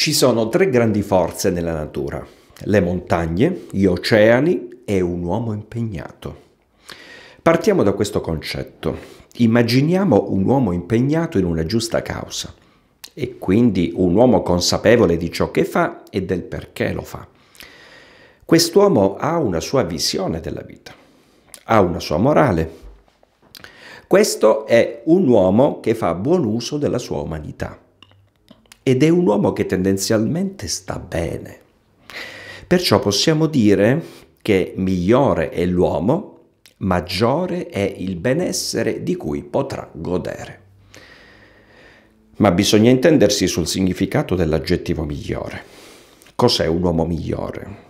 Ci sono tre grandi forze nella natura, le montagne, gli oceani e un uomo impegnato. Partiamo da questo concetto. Immaginiamo un uomo impegnato in una giusta causa e quindi un uomo consapevole di ciò che fa e del perché lo fa. Quest'uomo ha una sua visione della vita, ha una sua morale. Questo è un uomo che fa buon uso della sua umanità ed è un uomo che tendenzialmente sta bene. Perciò possiamo dire che migliore è l'uomo, maggiore è il benessere di cui potrà godere. Ma bisogna intendersi sul significato dell'aggettivo migliore. Cos'è un uomo migliore?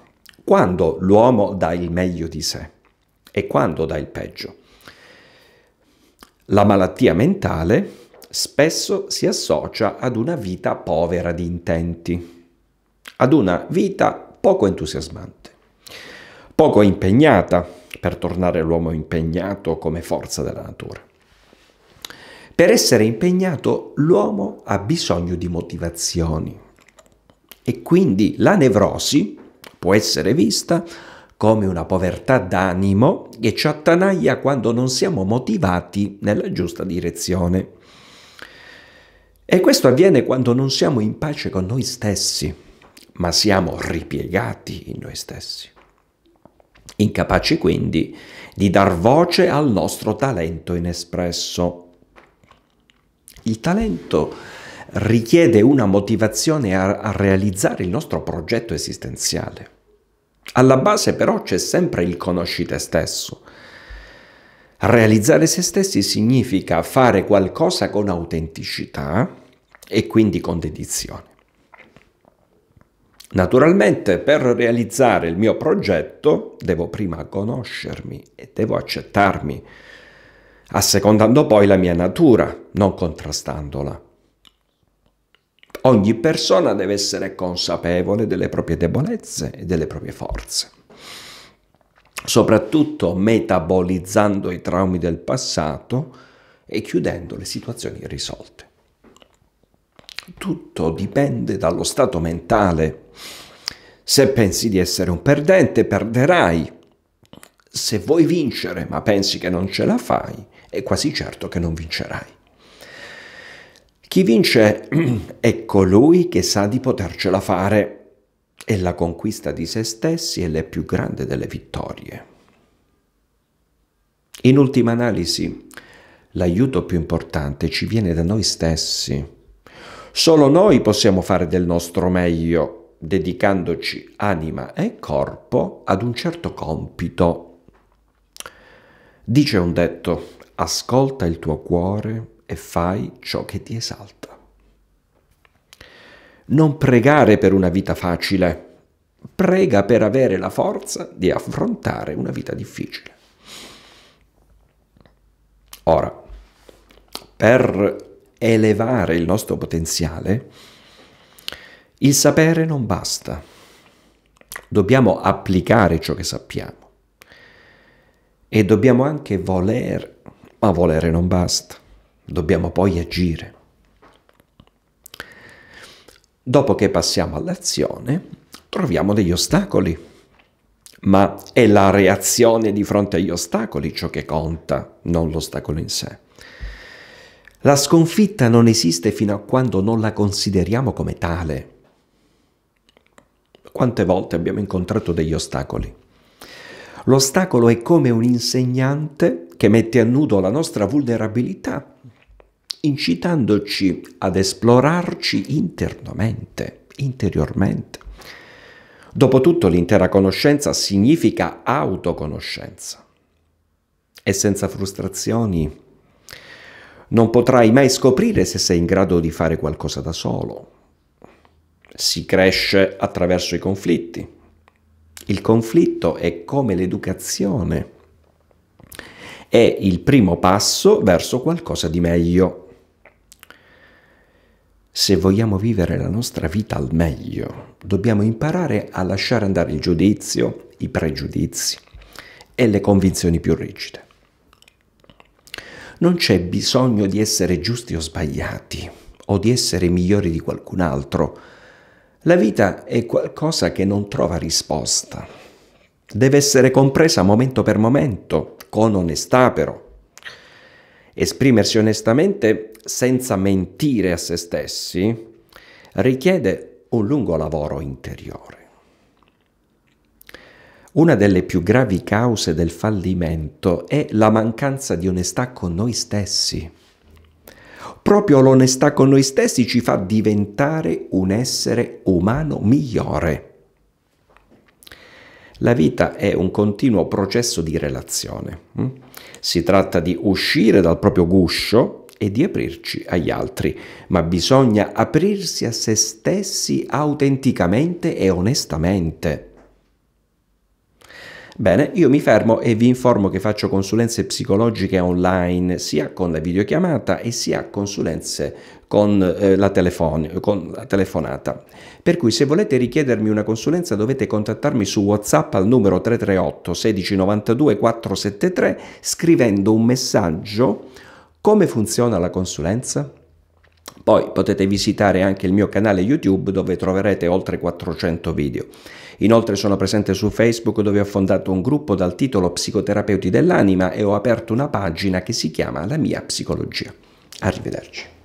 Quando l'uomo dà il meglio di sé e quando dà il peggio. La malattia mentale spesso si associa ad una vita povera di intenti, ad una vita poco entusiasmante, poco impegnata, per tornare l'uomo impegnato come forza della natura. Per essere impegnato l'uomo ha bisogno di motivazioni e quindi la nevrosi può essere vista come una povertà d'animo che ci attanaglia quando non siamo motivati nella giusta direzione. E questo avviene quando non siamo in pace con noi stessi, ma siamo ripiegati in noi stessi, incapaci quindi di dar voce al nostro talento inespresso. Il talento richiede una motivazione a, a realizzare il nostro progetto esistenziale. Alla base però c'è sempre il conosci te stesso, Realizzare se stessi significa fare qualcosa con autenticità e quindi con dedizione. Naturalmente per realizzare il mio progetto devo prima conoscermi e devo accettarmi, assecondando poi la mia natura, non contrastandola. Ogni persona deve essere consapevole delle proprie debolezze e delle proprie forze soprattutto metabolizzando i traumi del passato e chiudendo le situazioni irrisolte. Tutto dipende dallo stato mentale. Se pensi di essere un perdente, perderai. Se vuoi vincere, ma pensi che non ce la fai, è quasi certo che non vincerai. Chi vince è colui che sa di potercela fare e la conquista di se stessi è la più grande delle vittorie. In ultima analisi, l'aiuto più importante ci viene da noi stessi. Solo noi possiamo fare del nostro meglio, dedicandoci anima e corpo ad un certo compito. Dice un detto, ascolta il tuo cuore e fai ciò che ti esalta non pregare per una vita facile, prega per avere la forza di affrontare una vita difficile. Ora, per elevare il nostro potenziale, il sapere non basta. Dobbiamo applicare ciò che sappiamo e dobbiamo anche voler, ma volere non basta. Dobbiamo poi agire dopo che passiamo all'azione, troviamo degli ostacoli. Ma è la reazione di fronte agli ostacoli ciò che conta, non l'ostacolo in sé. La sconfitta non esiste fino a quando non la consideriamo come tale. Quante volte abbiamo incontrato degli ostacoli? L'ostacolo è come un insegnante che mette a nudo la nostra vulnerabilità incitandoci ad esplorarci internamente, interiormente. Dopotutto l'intera conoscenza significa autoconoscenza e senza frustrazioni non potrai mai scoprire se sei in grado di fare qualcosa da solo. Si cresce attraverso i conflitti. Il conflitto è come l'educazione. È il primo passo verso qualcosa di meglio. Se vogliamo vivere la nostra vita al meglio, dobbiamo imparare a lasciare andare il giudizio, i pregiudizi e le convinzioni più rigide. Non c'è bisogno di essere giusti o sbagliati o di essere migliori di qualcun altro. La vita è qualcosa che non trova risposta. Deve essere compresa momento per momento, con onestà però, Esprimersi onestamente senza mentire a se stessi richiede un lungo lavoro interiore. Una delle più gravi cause del fallimento è la mancanza di onestà con noi stessi. Proprio l'onestà con noi stessi ci fa diventare un essere umano migliore. La vita è un continuo processo di relazione. Mm? Si tratta di uscire dal proprio guscio e di aprirci agli altri, ma bisogna aprirsi a se stessi autenticamente e onestamente. Bene, io mi fermo e vi informo che faccio consulenze psicologiche online sia con la videochiamata e sia consulenze con, eh, la con, la telefonata. Per cui se volete richiedermi una consulenza dovete contattarmi su WhatsApp al numero 338 1692 473 scrivendo un messaggio come funziona la consulenza poi potete visitare anche il mio canale YouTube dove troverete oltre 400 video. Inoltre sono presente su Facebook dove ho fondato un gruppo dal titolo Psicoterapeuti dell'anima e ho aperto una pagina che si chiama La mia psicologia. Arrivederci.